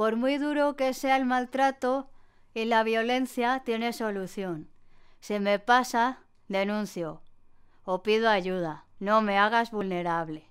Por muy duro que sea el maltrato y la violencia, tiene solución. Si me pasa, denuncio o pido ayuda. No me hagas vulnerable.